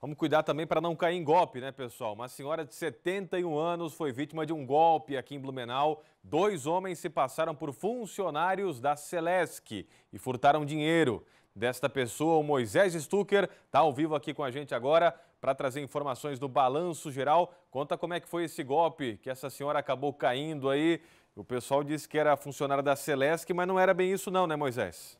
Vamos cuidar também para não cair em golpe, né, pessoal? Uma senhora de 71 anos foi vítima de um golpe aqui em Blumenau. Dois homens se passaram por funcionários da Celesc e furtaram dinheiro. Desta pessoa, o Moisés Stucker está ao vivo aqui com a gente agora para trazer informações do balanço geral. Conta como é que foi esse golpe que essa senhora acabou caindo aí. O pessoal disse que era funcionária da Celesc, mas não era bem isso não, né, Moisés?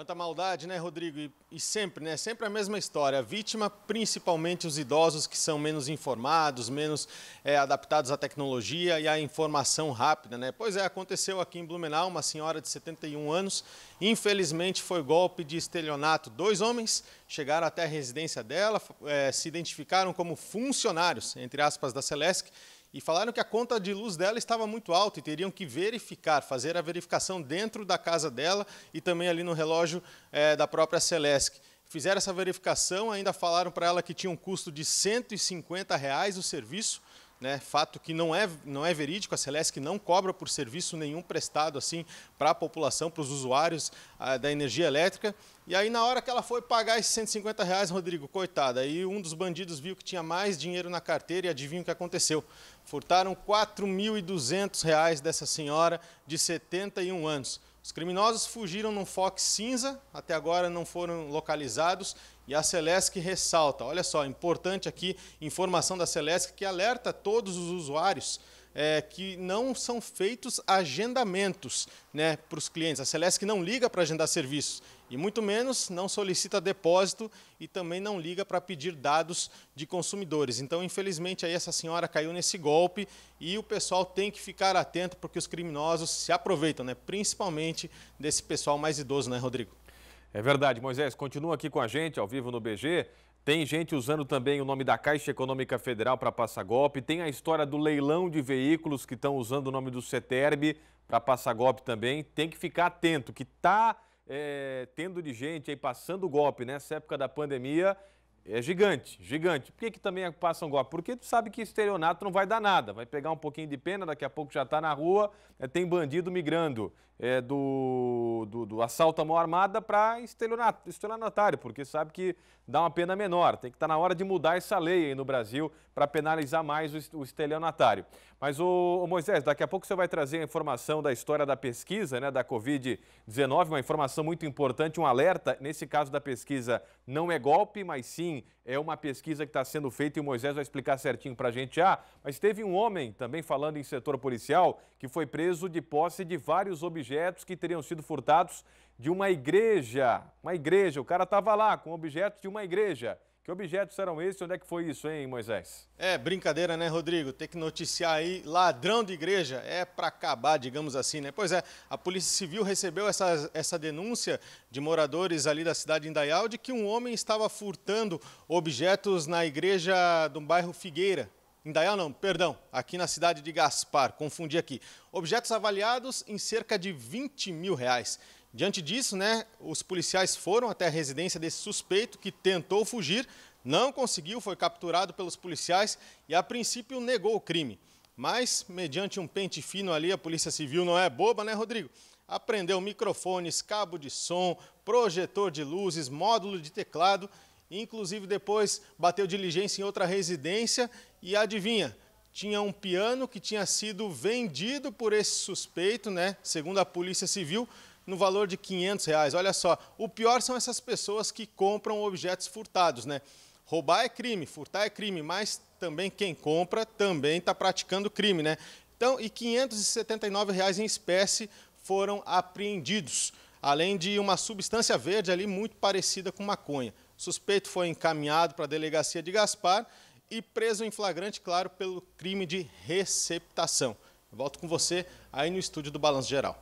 Quanta maldade, né, Rodrigo? E, e, sempre, né? Sempre a mesma história. A vítima, principalmente os idosos que são menos informados, menos é, adaptados à tecnologia e à informação rápida, né? Pois é, aconteceu aqui em Blumenau, uma senhora de 71 anos, infelizmente foi golpe de estelionato. Dois homens chegaram até a residência dela, é, se identificaram como funcionários, entre aspas, da Celesc e falaram que a conta de luz dela estava muito alta e teriam que verificar, fazer a verificação dentro da casa dela e também ali no relógio é, da própria Celesc. Fizeram essa verificação, ainda falaram para ela que tinha um custo de 150 reais o serviço, né, fato que não é, não é verídico, a Celesc não cobra por serviço nenhum prestado assim para a população, para os usuários ah, da energia elétrica. E aí na hora que ela foi pagar esses 150 reais, Rodrigo, coitada, aí um dos bandidos viu que tinha mais dinheiro na carteira e adivinha o que aconteceu. Furtaram 4.200 reais dessa senhora de 71 anos. Os criminosos fugiram num Fox cinza, até agora não foram localizados, e a Celesc ressalta, olha só, importante aqui, informação da Celesc que alerta todos os usuários é, que não são feitos agendamentos né, para os clientes. A Celesc não liga para agendar serviços e muito menos não solicita depósito e também não liga para pedir dados de consumidores. Então, infelizmente, aí essa senhora caiu nesse golpe e o pessoal tem que ficar atento porque os criminosos se aproveitam, né? principalmente desse pessoal mais idoso, né, Rodrigo? É verdade, Moisés, continua aqui com a gente ao vivo no BG. Tem gente usando também o nome da Caixa Econômica Federal para passar golpe. Tem a história do leilão de veículos que estão usando o nome do CETERB para passar golpe também. Tem que ficar atento que está é, eh, tendo de gente aí passando golpe nessa época da pandemia é gigante, gigante. Por que, que também passa golpe? Porque tu sabe que estelionato não vai dar nada. Vai pegar um pouquinho de pena, daqui a pouco já está na rua, é, tem bandido migrando é, do, do, do, assalto à mão armada para estelionato, estelionatário, porque sabe que dá uma pena menor. Tem que estar tá na hora de mudar essa lei aí no Brasil para penalizar mais o, estelionatário. Mas, o, Moisés, daqui a pouco você vai trazer a informação da história da pesquisa, né, da Covid-19, uma informação muito importante, um alerta. Nesse caso da pesquisa, não é golpe, mas sim enfim, é uma pesquisa que está sendo feita e o Moisés vai explicar certinho para a gente já. Ah, mas teve um homem, também falando em setor policial, que foi preso de posse de vários objetos que teriam sido furtados de uma igreja. Uma igreja, o cara estava lá com objetos de uma igreja. Que objetos eram esses? Onde é que foi isso, hein, Moisés? É brincadeira, né, Rodrigo? Ter que noticiar aí ladrão de igreja é para acabar, digamos assim, né? Pois é, a Polícia Civil recebeu essa, essa denúncia de moradores ali da cidade de Indaial de que um homem estava furtando objetos na igreja do bairro Figueira, Indaial não, perdão, aqui na cidade de Gaspar, confundi aqui. Objetos avaliados em cerca de 20 mil reais. Diante disso, né, os policiais foram até a residência desse suspeito que tentou fugir, não conseguiu, foi capturado pelos policiais e a princípio negou o crime. Mas, mediante um pente fino ali, a Polícia Civil não é boba, né, Rodrigo? Aprendeu microfones, cabo de som, projetor de luzes, módulo de teclado, inclusive depois bateu diligência em outra residência e adivinha, tinha um piano que tinha sido vendido por esse suspeito, né, segundo a Polícia Civil, no valor de 500 reais. Olha só, o pior são essas pessoas que compram objetos furtados, né? Roubar é crime, furtar é crime, mas também quem compra também está praticando crime, né? Então, e 579 reais em espécie foram apreendidos, além de uma substância verde ali muito parecida com maconha. O suspeito foi encaminhado para a delegacia de Gaspar e preso em flagrante, claro, pelo crime de receptação. volto com você aí no estúdio do Balanço Geral.